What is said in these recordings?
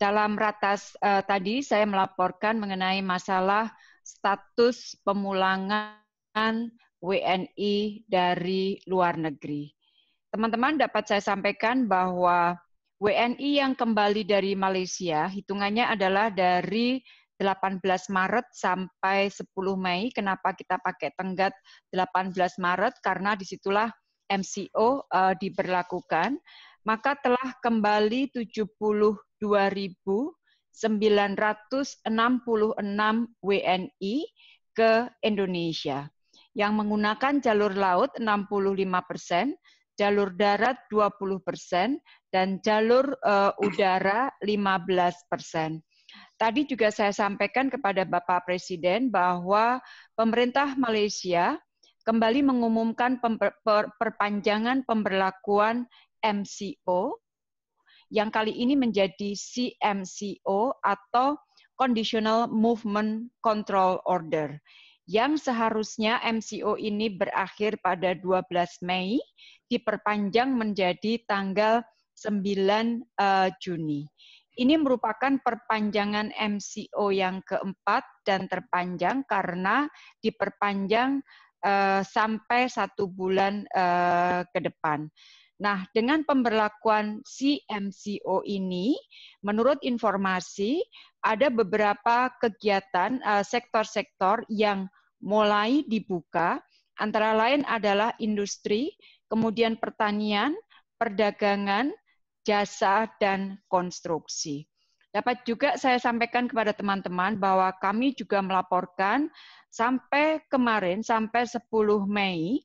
Dalam ratas uh, tadi saya melaporkan mengenai masalah status pemulangan WNI dari luar negeri. Teman-teman dapat saya sampaikan bahwa WNI yang kembali dari Malaysia hitungannya adalah dari 18 Maret sampai 10 Mei. Kenapa kita pakai tenggat 18 Maret? Karena disitulah MCO uh, eh, diberlakukan. Maka telah kembali 70. 2.966 WNI ke Indonesia, yang menggunakan jalur laut 65 persen, jalur darat 20 persen, dan jalur uh, udara 15 persen. Tadi juga saya sampaikan kepada Bapak Presiden bahwa pemerintah Malaysia kembali mengumumkan pemper, per, perpanjangan pemberlakuan MCO yang kali ini menjadi CMCO atau Conditional Movement Control Order yang seharusnya MCO ini berakhir pada 12 Mei diperpanjang menjadi tanggal 9 uh, eh, Juni. Ini merupakan perpanjangan MCO yang keempat dan terpanjang karena diperpanjang uh, sampai satu bulan uh, ke depan. Nah, dengan pemberlakuan CMCO ini, menurut informasi, ada beberapa kegiatan eh, sektor-sektor yang mulai dibuka, antara lain adalah industri, kemudian pertanian, perdagangan, jasa, dan konstruksi. Dapat juga saya sampaikan kepada teman-teman bahwa kami juga melaporkan sampai kemarin, sampai 10 Mei,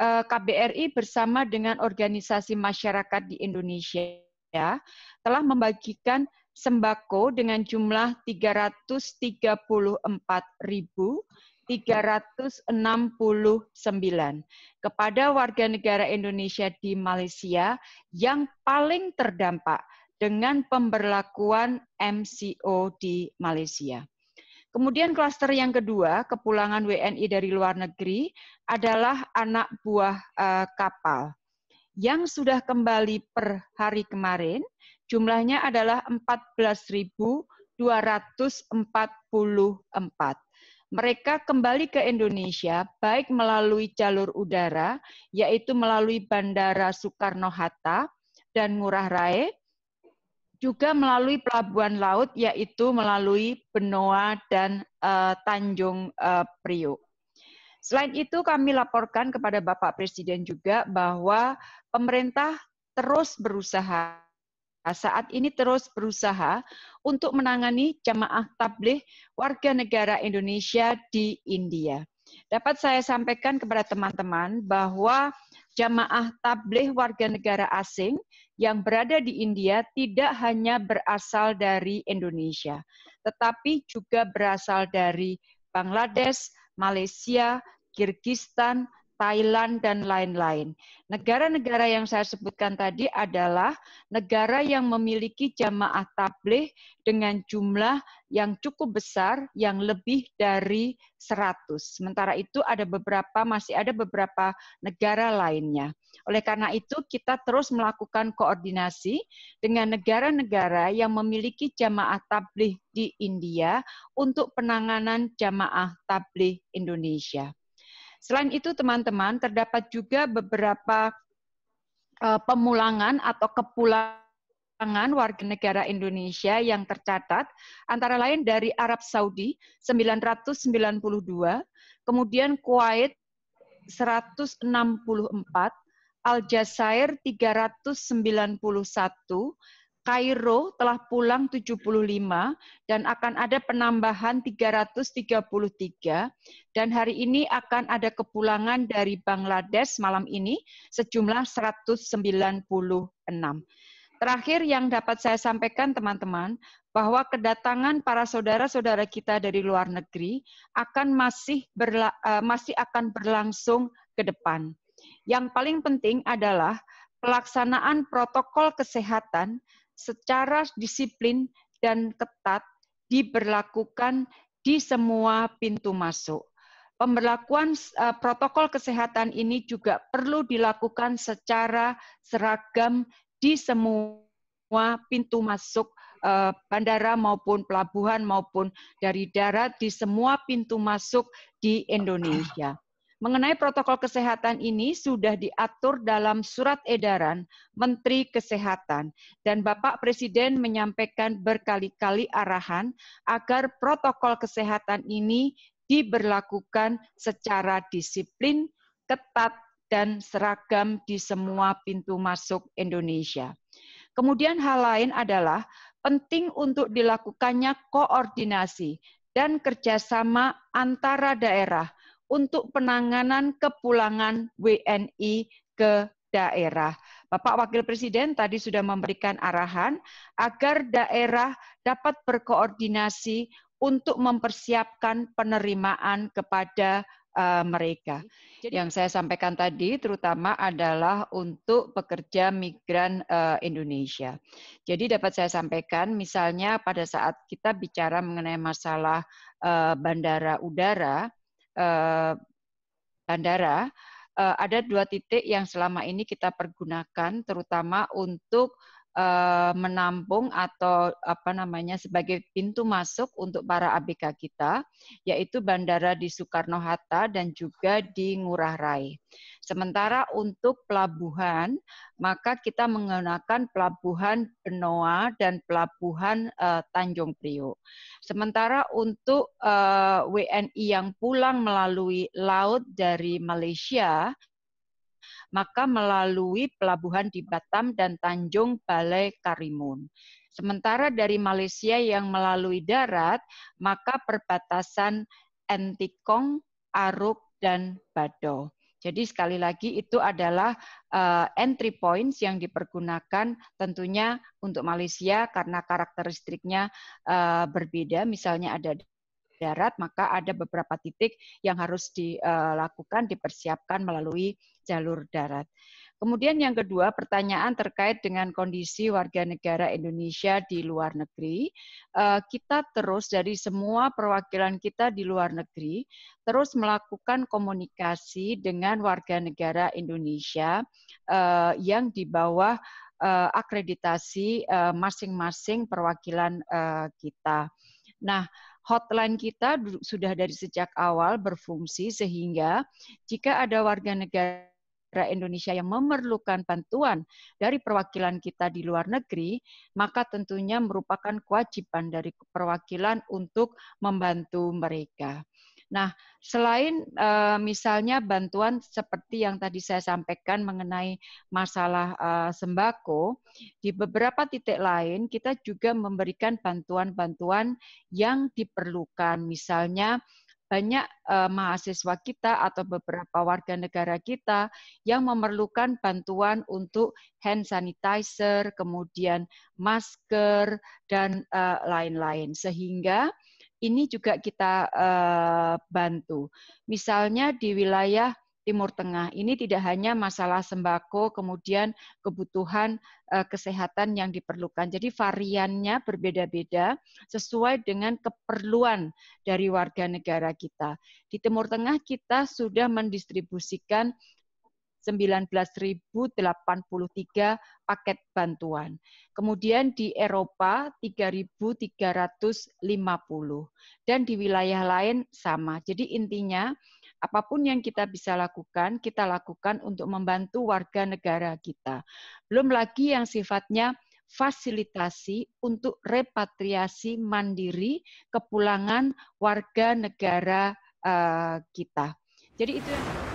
Eh, KBRI bersama dengan organisasi masyarakat di Indonesia ya, telah membagikan sembako dengan jumlah 334.369 kepada warga negara Indonesia di Malaysia yang paling terdampak dengan pemberlakuan MCO di Malaysia. Kemudian klaster yang kedua, kepulangan WNI dari luar negeri adalah anak buah eh, kapal yang sudah kembali per hari kemarin jumlahnya adalah 14.244. Mereka kembali ke Indonesia baik melalui jalur udara yaitu melalui Bandara Soekarno-Hatta dan Ngurah Rai juga melalui pelabuhan laut yaitu melalui Benoa dan uh, Tanjung uh, eh, Priok. Selain itu kami laporkan kepada Bapak Presiden juga bahwa pemerintah terus berusaha saat ini terus berusaha untuk menangani jamaah tabligh warga negara Indonesia di India. Dapat saya sampaikan kepada teman-teman bahwa jamaah tabligh warga negara asing yang berada di India tidak hanya berasal dari Indonesia, tetapi juga berasal dari Bangladesh, Malaysia, Kirgistan, Thailand, dan lain-lain. Negara-negara yang saya sebutkan tadi adalah negara yang memiliki jamaah tabligh dengan jumlah yang cukup besar, yang lebih dari 100. Sementara itu ada beberapa masih ada beberapa negara lainnya. Oleh karena itu kita terus melakukan koordinasi dengan negara-negara yang memiliki jamaah tabligh di India untuk penanganan jamaah tabligh Indonesia. Selain itu, teman-teman, terdapat juga beberapa eh, pemulangan atau kepulangan warga negara Indonesia yang tercatat, antara lain dari Arab Saudi 992, kemudian Kuwait 164, Aljazair 391, Kairo telah pulang 75 dan akan ada penambahan 333 dan hari ini akan ada kepulangan dari Bangladesh malam ini sejumlah 196. Terakhir yang dapat saya sampaikan teman-teman bahwa kedatangan para saudara-saudara kita dari luar negeri akan masih berla eh, masih akan berlangsung ke depan. Yang paling penting adalah pelaksanaan protokol kesehatan secara disiplin dan ketat diberlakukan di semua pintu masuk. Pemberlakuan e, protokol kesehatan ini juga perlu dilakukan secara seragam di semua pintu masuk e, bandara maupun pelabuhan maupun dari darat di semua pintu masuk di Indonesia mengenai protokol kesehatan ini sudah diatur dalam surat edaran Menteri Kesehatan dan Bapak Presiden menyampaikan berkali-kali arahan agar protokol kesehatan ini diberlakukan secara disiplin, ketat, dan seragam di semua pintu masuk Indonesia. Kemudian hal lain adalah penting untuk dilakukannya koordinasi dan kerjasama antara daerah untuk penanganan kepulangan WNI ke daerah. Bapak Wakil Presiden tadi sudah memberikan arahan agar daerah dapat berkoordinasi untuk mempersiapkan penerimaan kepada uh, mereka. Jadi, Yang saya sampaikan tadi terutama adalah untuk pekerja migran uh, Indonesia. Jadi dapat saya sampaikan misalnya pada saat kita bicara mengenai masalah uh, bandara udara, Eh, bandara, eh, ada dua titik yang selama ini kita pergunakan terutama untuk Eh, menampung atau apa namanya sebagai pintu masuk untuk para ABK kita, yaitu bandara di Soekarno Hatta dan juga di Ngurah Rai. Sementara untuk pelabuhan, maka kita menggunakan pelabuhan Benoa dan pelabuhan eh, Tanjung Priok. Sementara untuk eh, WNI yang pulang melalui laut dari Malaysia, maka melalui pelabuhan di Batam dan Tanjung Balai Karimun. Sementara dari Malaysia yang melalui darat, maka perbatasan Entikong, Aruk, dan Bado. Jadi sekali lagi itu adalah eh, entry points yang dipergunakan tentunya untuk Malaysia karena karakteristiknya eh, berbeda. Misalnya ada darat, maka ada beberapa titik yang harus dilakukan, eh, dipersiapkan melalui jalur darat. Kemudian yang kedua, pertanyaan terkait dengan kondisi warga negara Indonesia di luar negeri. Eh, kita terus dari semua perwakilan kita di luar negeri, terus melakukan komunikasi dengan warga negara Indonesia eh, yang di bawah akreditasi masing-masing perwakilan kita. Nah, hotline kita sudah dari sejak awal berfungsi sehingga jika ada warga negara Indonesia yang memerlukan bantuan dari perwakilan kita di luar negeri, maka tentunya merupakan kewajiban dari perwakilan untuk membantu mereka. Nah, selain eh, misalnya bantuan seperti yang tadi saya sampaikan mengenai masalah eh, sembako, di beberapa titik lain kita juga memberikan bantuan-bantuan yang diperlukan, misalnya banyak eh, mahasiswa kita atau beberapa warga negara kita yang memerlukan bantuan untuk hand sanitizer, kemudian masker dan lain-lain sehingga ini juga kita uh, bantu. Misalnya di wilayah Timur Tengah. Ini tidak hanya masalah sembako, kemudian kebutuhan uh, kesehatan yang diperlukan. Jadi variannya berbeda-beda sesuai dengan keperluan dari warga negara kita. Di Timur Tengah kita sudah mendistribusikan 19.083 paket bantuan. Kemudian di Eropa 3.350 dan di wilayah lain sama. Jadi intinya apapun yang kita bisa lakukan, kita lakukan untuk membantu warga negara kita. Belum lagi yang sifatnya fasilitasi untuk repatriasi mandiri kepulangan warga negara eh, kita. Jadi itu yang